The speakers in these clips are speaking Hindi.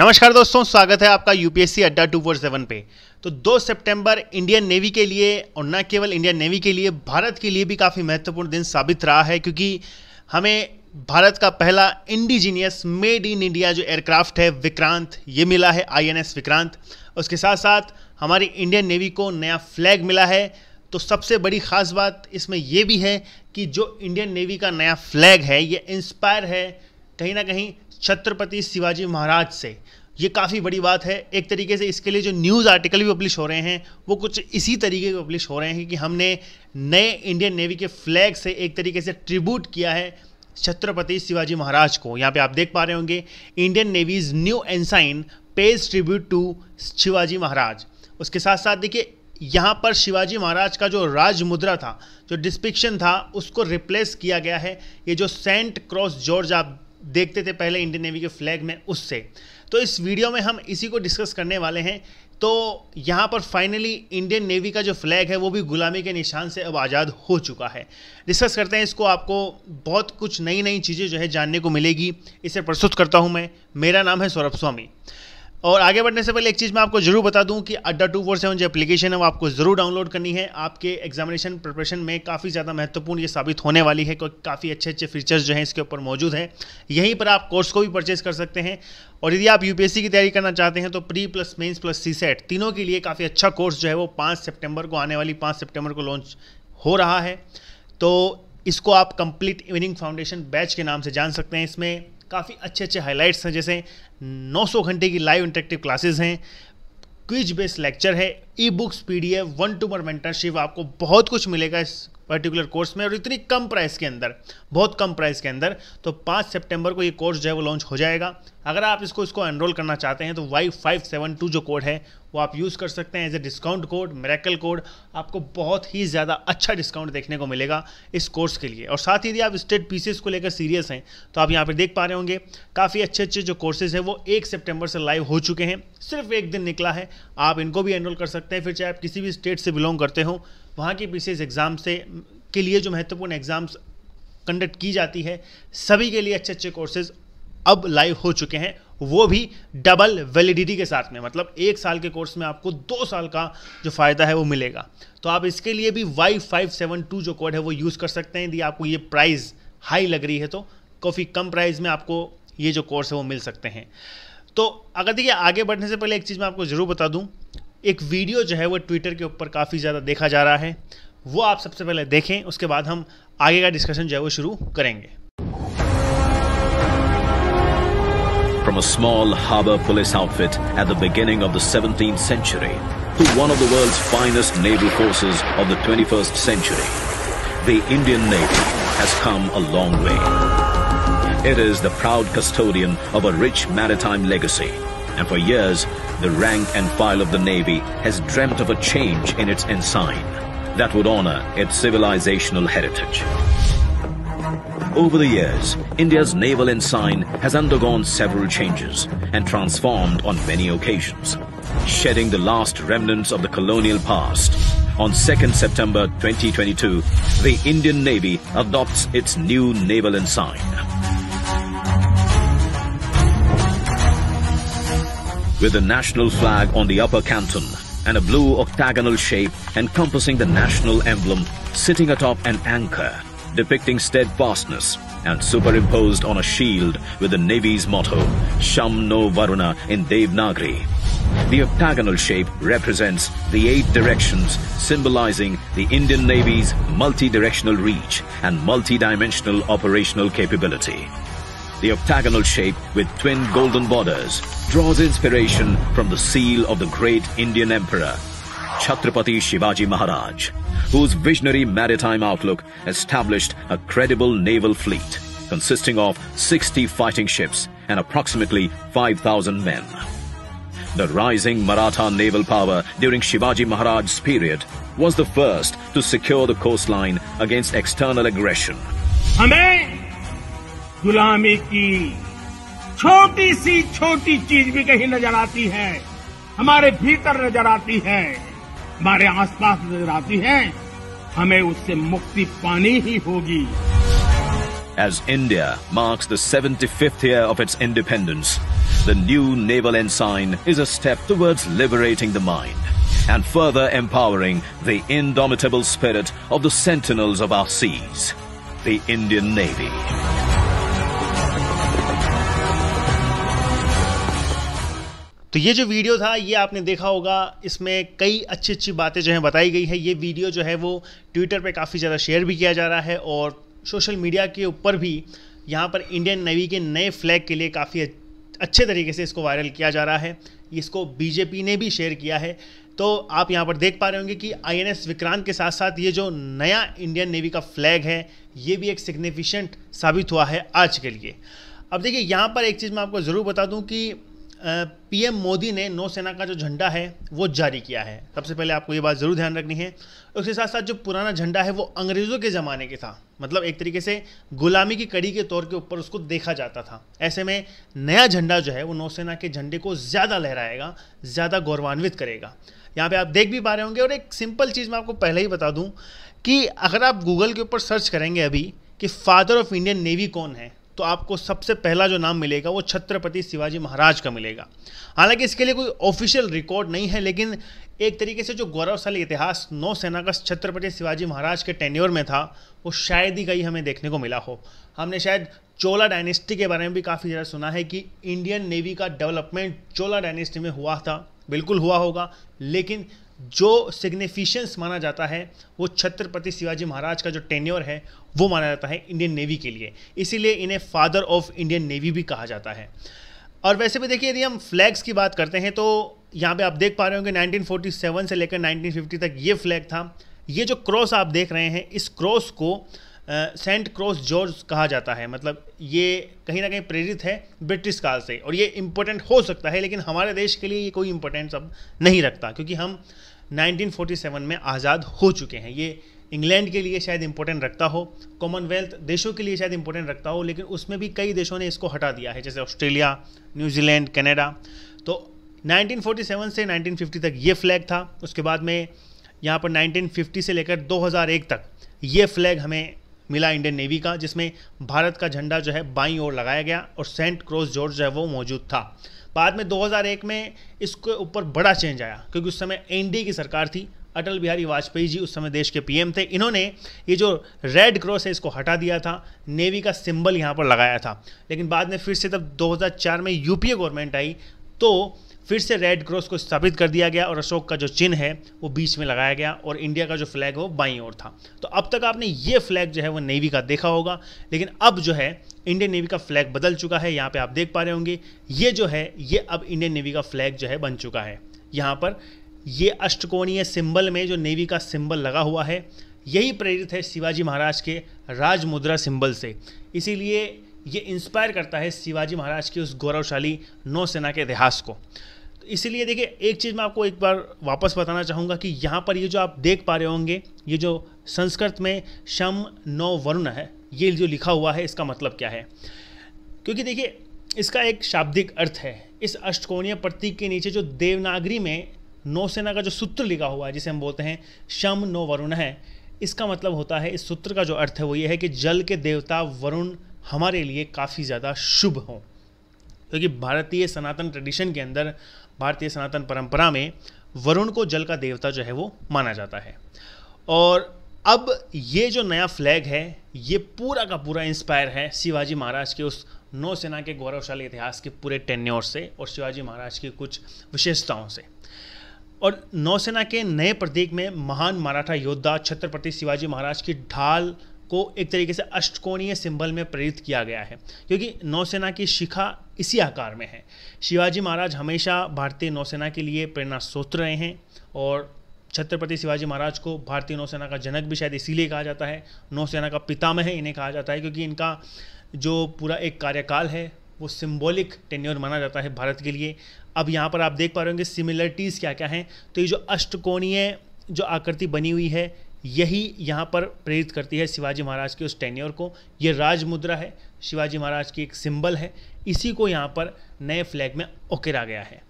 नमस्कार दोस्तों स्वागत है आपका यूपीएससी अड्डा टू फोर सेवन पे तो 2 सितंबर इंडियन नेवी के लिए और न केवल इंडियन नेवी के लिए भारत के लिए भी काफ़ी महत्वपूर्ण दिन साबित रहा है क्योंकि हमें भारत का पहला इंडिजीनियस मेड इन इंडिया जो एयरक्राफ्ट है विक्रांत ये मिला है आईएनएस विक्रांत उसके साथ साथ हमारी इंडियन नेवी को नया फ्लैग मिला है तो सबसे बड़ी खास बात इसमें यह भी है कि जो इंडियन नेवी का नया फ्लैग है ये इंस्पायर है कहीं ना कहीं छत्रपति शिवाजी महाराज से ये काफ़ी बड़ी बात है एक तरीके से इसके लिए जो न्यूज़ आर्टिकल भी पब्लिश हो रहे हैं वो कुछ इसी तरीके के पब्लिश हो रहे हैं कि हमने नए इंडियन नेवी के फ्लैग से एक तरीके से ट्रिब्यूट किया है छत्रपति शिवाजी महाराज को यहाँ पे आप देख पा रहे होंगे Indian navy's new ensign pays tribute to Shivaji Maharaj उसके साथ साथ देखिए यहाँ पर शिवाजी महाराज का जो राज मुद्रा था जो डिस्पिक्शन था उसको रिप्लेस किया गया है ये जो सेंट क्रॉस जॉर्ज आप देखते थे पहले इंडियन नेवी के फ्लैग में उससे तो इस वीडियो में हम इसी को डिस्कस करने वाले हैं तो यहाँ पर फाइनली इंडियन नेवी का जो फ्लैग है वो भी गुलामी के निशान से अब आज़ाद हो चुका है डिस्कस करते हैं इसको आपको बहुत कुछ नई नई चीज़ें जो है जानने को मिलेगी इसे प्रस्तुत करता हूँ मैं मेरा नाम है सौरभ स्वामी और आगे बढ़ने से पहले एक चीज़ मैं आपको जरूर बता दूं कि अड्डा टू फोर सेवन जो एप्लीकेशन है वो आपको ज़रूर डाउनलोड करनी है आपके एग्जामिनेशन प्रिपरेशन में काफ़ी ज़्यादा महत्वपूर्ण ये साबित होने वाली है क्योंकि काफ़ी अच्छे अच्छे फीचर्स जो हैं इसके ऊपर मौजूद हैं यहीं पर आप कोर्स को भी परचेज कर सकते हैं और यदि आप यूपीएससी की तैयारी करना चाहते हैं तो pre plus mains plus CSAT तीनों के लिए काफ़ी अच्छा कोर्स जो है वो पाँच सेप्टेम्बर को आने वाली पाँच सेप्टेम्बर को लॉन्च हो रहा है तो इसको आप कंप्लीट इवनिंग फाउंडेशन बैच के नाम से जान सकते हैं इसमें काफ़ी अच्छे अच्छे हाईलाइट्स हैं जैसे 900 घंटे की लाइव इंटरेक्टिव क्लासेस हैं क्विज बेस्ड लेक्चर है e books P D F one to one mentorship आपको बहुत कुछ मिलेगा इस पर्टिकुलर कोर्स में और इतनी कम प्राइस के अंदर बहुत कम प्राइस के अंदर तो पाँच सितंबर को ये कोर्स जो है वो लॉन्च हो जाएगा अगर आप इसको इसको एनरोल करना चाहते हैं तो वाई फाइव सेवन टू जो कोड है वो आप यूज़ कर सकते हैं as a discount code miracle code आपको बहुत ही ज़्यादा अच्छा डिस्काउंट देखने को मिलेगा इस कोर्स के लिए और साथ ही यदि आप स्टेट पीसीस को लेकर सीरियस हैं तो आप यहाँ पर देख पा रहे होंगे काफ़ी अच्छे अच्छे जो कोर्सेज हैं वो एक सेप्टेम्बर से लाइव हो चुके हैं सिर्फ एक दिन निकला है आप इनको भी एनरोल कर सकते हैं फिर चाहे आप किसी भी स्टेट से बिलोंग करते हो वहाँ के पीसीएस एग्ज़ाम से के लिए जो महत्वपूर्ण एग्ज़ाम्स कंडक्ट की जाती है सभी के लिए अच्छे अच्छे कोर्सेज अब लाइव हो चुके हैं वो भी डबल वैलिडिटी के साथ में मतलब एक साल के कोर्स में आपको दो साल का जो फ़ायदा है वो मिलेगा तो आप इसके लिए भी वाई फाइव सेवन टू जो कोड है वो यूज़ कर सकते हैं यदि आपको ये प्राइस हाई लग रही है तो काफ़ी कम प्राइस में आपको ये जो कोर्स है वो मिल सकते हैं तो अगर देखिए आगे बढ़ने से पहले एक चीज़ मैं आपको ज़रूर बता दूँ एक वीडियो जो है वो ट्विटर के ऊपर काफ़ी ज़्यादा देखा जा रहा है वो आप सबसे पहले देखें उसके बाद हम आगे का डिस्कशन जो है वो शुरू करेंगे From a small harbor police outfit at the beginning of the 17th century to one of the world's finest naval forces of the 21st century, the Indian Navy has come a long way. It is the proud custodian of a rich maritime legacy and for years, the rank and file of the Navy has dreamt of a change in its ensign that would honor its civilizational heritage. Over the years, India's naval ensign has undergone several changes and transformed on many occasions, shedding the last remnants of the colonial past. On 2nd September 2022, the Indian Navy adopts its new naval ensign. with the national flag on the upper canton and a blue octagonal shape encompassing the national emblem sitting atop an anchor depicting steadfastness and superimposed on a shield with the navy's motto Sham no Varuna in Devanagari. The octagonal shape represents the eight directions symbolizing the Indian Navy's multi-directional reach and multi-dimensional operational capability. The octagonal shape with twin golden borders draws inspiration from the seal of the great Indian emperor, Chhatrapati Shivaji Maharaj, whose visionary maritime outlook established a credible naval fleet consisting of 60 fighting ships and approximately 5,000 men. The rising Maratha naval power during Shivaji Maharaj's period was the first to secure the coastline against external aggression. Amen. गुलामी की छोटी सी छोटी चीज भी कहीं नजर आती है हमारे भीतर नजर आती है हमारे आसपास नजर आती है हमें उससे मुक्ति पानी ही होगी As India marks the 75th year of its independence, the new naval ensign is a step towards liberating the mind and further empowering the indomitable spirit of the sentinels of our seas, the Indian Navy. तो ये जो वीडियो था ये आपने देखा होगा इसमें कई अच्छी अच्छी बातें जो हैं बताई गई है ये वीडियो जो है वो ट्विटर पे काफ़ी ज़्यादा शेयर भी किया जा रहा है और सोशल मीडिया के ऊपर भी यहाँ पर इंडियन नेवी के नए फ्लैग के लिए काफ़ी अच्छे तरीके से इसको वायरल किया जा रहा है इसको बीजेपी ने भी शेयर किया है तो आप यहाँ पर देख पा रहे होंगे कि आई विक्रांत के साथ साथ ये जो नया इंडियन नेवी का फ्लैग है ये भी एक सिग्निफिशेंट साबित हुआ है आज के लिए अब देखिए यहाँ पर एक चीज़ मैं आपको ज़रूर बता दूँ कि पीएम मोदी ने नौसेना का जो झंडा है वो जारी किया है सबसे पहले आपको ये बात ज़रूर ध्यान रखनी है उसके साथ साथ जो पुराना झंडा है वो अंग्रेज़ों के ज़माने के था मतलब एक तरीके से गुलामी की कड़ी के तौर के ऊपर उसको देखा जाता था ऐसे में नया झंडा जो है वो नौसेना के झंडे को ज़्यादा लहराएगा ज़्यादा गौरवान्वित करेगा यहाँ पे आप देख भी पा रहे होंगे और एक सिंपल चीज़ मैं आपको पहले ही बता दूँ कि अगर आप गूगल के ऊपर सर्च करेंगे अभी कि फादर ऑफ इंडियन नेवी कौन है तो आपको सबसे पहला जो नाम मिलेगा वो छत्रपति शिवाजी महाराज का मिलेगा हालांकि इसके लिए कोई ऑफिशियल रिकॉर्ड नहीं है लेकिन एक तरीके से जो गौरवशाली इतिहास नौसेना का छत्रपति शिवाजी महाराज के टेन्योर में था वो शायद ही कहीं हमें देखने को मिला हो हमने शायद चोला डायनेस्टी के बारे में भी काफ़ी ज़्यादा सुना है कि इंडियन नेवी का डेवलपमेंट चोला डायनेस्टी में हुआ था बिल्कुल हुआ होगा लेकिन जो सिग्निफिशंस माना जाता है वो छत्रपति शिवाजी महाराज का जो टेन्योर है वो माना जाता है इंडियन नेवी के लिए इसीलिए इन्हें फादर ऑफ इंडियन नेवी भी कहा जाता है और वैसे भी देखिए यदि हम फ्लैग्स की बात करते हैं तो यहाँ पे आप देख पा रहे होंगे 1947 से लेकर 1950 तक ये फ्लैग था ये जो क्रॉस आप देख रहे हैं इस क्रॉस को सेंट क्रॉस जॉर्ज कहा जाता है मतलब ये कहीं ना कहीं प्रेरित है ब्रिटिश काल से और ये इम्पोर्टेंट हो सकता है लेकिन हमारे देश के लिए ये कोई इम्पोर्टेंट अब नहीं रखता क्योंकि हम 1947 में आज़ाद हो चुके हैं ये इंग्लैंड के लिए शायद इम्पोर्टेंट रखता हो कॉमनवेल्थ देशों के लिए शायद इम्पोर्टेंट रखता हो लेकिन उसमें भी कई देशों ने इसको हटा दिया है जैसे ऑस्ट्रेलिया न्यूजीलैंड कनाडा तो 1947 से 1950 तक ये फ्लैग था उसके बाद में यहाँ पर 1950 से लेकर 2001 तक ये फ्लैग हमें मिला इंडियन नेवी का जिसमें भारत का झंडा जो है बाई ओर लगाया गया और सेंट क्रॉस जॉर्ज जो है वो मौजूद था बाद में 2001 में इसके ऊपर बड़ा चेंज आया क्योंकि उस समय एनडीए की सरकार थी अटल बिहारी वाजपेयी जी उस समय देश के पीएम थे इन्होंने ये जो रेड क्रॉस है इसको हटा दिया था नेवी का सिंबल यहाँ पर लगाया था लेकिन बाद में फिर से तब 2004 में यूपीए गवर्नमेंट आई तो फिर से रेड क्रॉस को स्थापित कर दिया गया और अशोक का जो चिन्ह है वो बीच में लगाया गया और इंडिया का जो फ्लैग है वो बाई और था तो अब तक आपने ये फ्लैग जो है वो नेवी का देखा होगा लेकिन अब जो है इंडियन नेवी का फ्लैग बदल चुका है यहाँ पर आप देख पा रहे होंगे ये जो है ये अब इंडियन नेवी का फ्लैग जो है बन चुका है यहाँ पर ये अष्टकोणीय सिंबल में जो नेवी का सिंबल लगा हुआ है यही प्रेरित है शिवाजी महाराज के राज मुद्रा सिंबल से इसीलिए ये इंस्पायर करता है शिवाजी महाराज की उस गौरवशाली नौसेना के इतिहास को तो इसीलिए देखिए एक चीज़ मैं आपको एक बार वापस बताना चाहूँगा कि यहाँ पर ये जो आप देख पा रहे होंगे ये जो संस्कृत में शम नौ वरुण है ये जो लिखा हुआ है इसका मतलब क्या है क्योंकि देखिए इसका एक शाब्दिक अर्थ है इस अष्टकोणीय प्रतीक के नीचे जो देवनागरी में नौसेना का जो सूत्र लिखा हुआ है जिसे हम बोलते हैं शम नौ वरुण है इसका मतलब होता है इस सूत्र का जो अर्थ है वो ये है कि जल के देवता वरुण हमारे लिए काफ़ी ज़्यादा शुभ हों क्योंकि भारतीय सनातन ट्रेडिशन के अंदर भारतीय सनातन परंपरा में वरुण को जल का देवता जो है वो माना जाता है और अब ये जो नया फ्लैग है ये पूरा का पूरा इंस्पायर है शिवाजी महाराज के उस नौसेना के गौरवशाली इतिहास के पूरे टेन्योर से और शिवाजी महाराज की कुछ विशेषताओं से और नौसेना के नए प्रतीक में महान मराठा योद्धा छत्रपति शिवाजी महाराज की ढाल को एक तरीके से अष्टकोणीय सिंबल में प्रेरित किया गया है क्योंकि नौसेना की शिखा इसी आकार में है शिवाजी महाराज हमेशा भारतीय नौसेना के लिए प्रेरणा स्रोत रहे हैं और छत्रपति शिवाजी महाराज को भारतीय नौसेना का जनक भी शायद इसीलिए कहा जाता है नौसेना का पितामह इन्हें कहा जाता है क्योंकि इनका जो पूरा एक कार्यकाल है वो सिंबॉलिक टेन्योर माना जाता है भारत के लिए अब यहाँ पर आप देख पा रहे होंगे सिमिलरिटीज़ क्या क्या हैं तो ये जो अष्टकोणीय जो आकृति बनी हुई है यही यहाँ पर प्रेरित करती है शिवाजी महाराज के उस टेन्योर को ये राज मुद्रा है शिवाजी महाराज की एक सिंबल है इसी को यहाँ पर नए फ्लैग में उकेरा गया है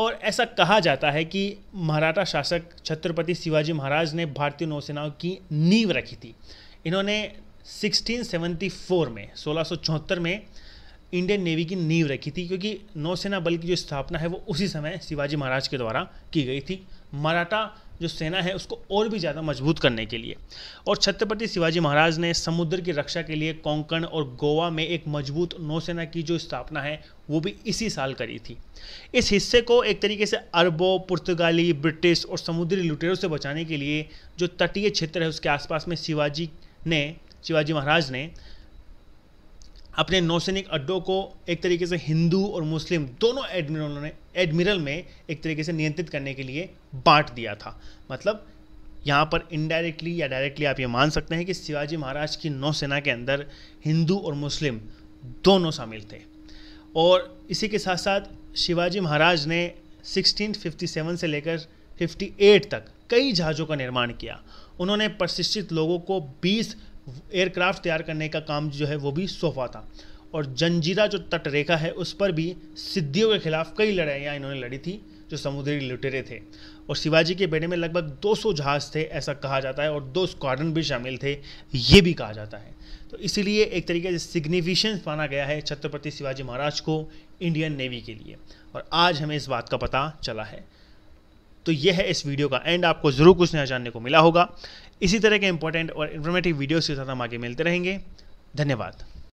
और ऐसा कहा जाता है कि मराठा शासक छत्रपति शिवाजी महाराज ने भारतीय नौसेना की नींव रखी थी इन्होंने 1674 में सोलह में इंडियन नेवी की नींव रखी थी क्योंकि नौसेना बल की जो स्थापना है वो उसी समय शिवाजी महाराज के द्वारा की गई थी मराठा जो सेना है उसको और भी ज़्यादा मजबूत करने के लिए और छत्रपति शिवाजी महाराज ने समुद्र की रक्षा के लिए कोंकण और गोवा में एक मजबूत नौसेना की जो स्थापना है वो भी इसी साल करी थी इस हिस्से को एक तरीके से अरबों पुर्तगाली ब्रिटिश और समुद्री लुटेरों से बचाने के लिए जो तटीय क्षेत्र है उसके आसपास में शिवाजी ने शिवाजी महाराज ने अपने नौसैनिक अड्डों को एक तरीके से हिंदू और मुस्लिम दोनों एडमिरलों ने एडमिरल में एक तरीके से नियंत्रित करने के लिए बांट दिया था मतलब यहाँ पर इनडायरेक्टली या डायरेक्टली आप ये मान सकते हैं कि शिवाजी महाराज की नौसेना के अंदर हिंदू और मुस्लिम दोनों शामिल थे और इसी के साथ साथ शिवाजी महाराज ने 1657 से लेकर 58 तक कई जहाज़ों का निर्माण किया उन्होंने प्रशिक्षित लोगों को 20 एयरक्राफ्ट तैयार करने का काम जो है वो भी सौंपा था और जंजीरा जो तटरेखा है उस पर भी सिद्धियों के खिलाफ कई लड़ाइयाँ इन्होंने लड़ी थी जो समुद्री लुटेरे थे और शिवाजी के बेड़े में लगभग 200 जहाज थे ऐसा कहा जाता है और दो स्क्वाड्रन भी शामिल थे ये भी कहा जाता है तो इसीलिए एक तरीके से सिग्निफिकेंस माना गया है छत्रपति शिवाजी महाराज को इंडियन नेवी के लिए और आज हमें इस बात का पता चला है तो यह है इस वीडियो का एंड आपको ज़रूर कुछ नया जानने को मिला होगा इसी तरह के इंपॉर्टेंट और इन्फॉर्मेटिव वीडियोस के साथ हम आगे मिलते रहेंगे धन्यवाद